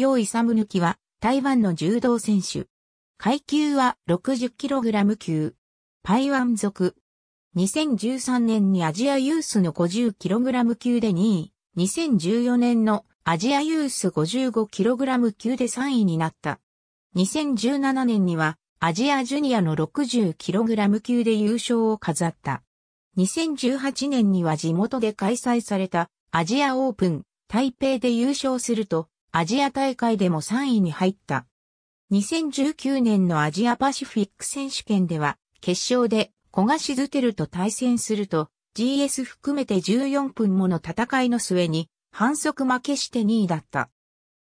楊ム抜きは台湾の柔道選手。階級は 60kg 級。パイワン族。2013年にアジアユースの 50kg 級で2位。2014年のアジアユース 55kg 級で3位になった。2017年にはアジアジュニアの 60kg 級で優勝を飾った。2018年には地元で開催されたアジアオープン台北で優勝するとアジア大会でも3位に入った。2019年のアジアパシフィック選手権では、決勝で小賀静てると対戦すると、GS 含めて14分もの戦いの末に、反則負けして2位だった。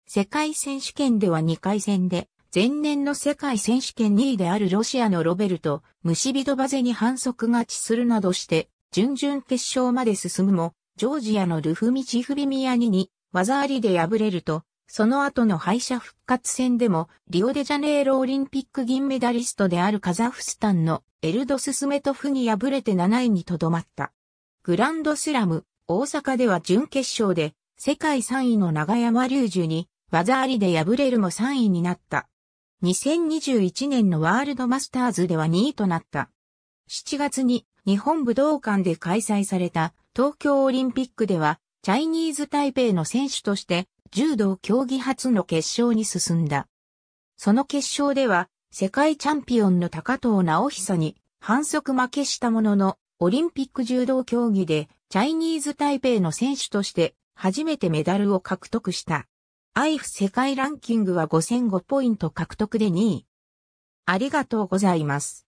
世界選手権では2回戦で、前年の世界選手権2位であるロシアのロベルト、ムシビドバゼに反則勝ちするなどして、準々決勝まで進むも、ジョージアのルフミチフビミヤニに技ありで敗れると、その後の敗者復活戦でも、リオデジャネイロオリンピック銀メダリストであるカザフスタンのエルドススメトフに敗れて7位にとどまった。グランドスラム、大阪では準決勝で、世界3位の長山隆樹に、技ありで敗れるも3位になった。2021年のワールドマスターズでは2位となった。7月に日本武道館で開催された東京オリンピックではチャイニーズ台北の選手として柔道競技初の決勝に進んだ。その決勝では世界チャンピオンの高藤直久に反則負けしたもののオリンピック柔道競技でチャイニーズ台北の選手として初めてメダルを獲得した。IF 世界ランキングは5005ポイント獲得で2位。ありがとうございます。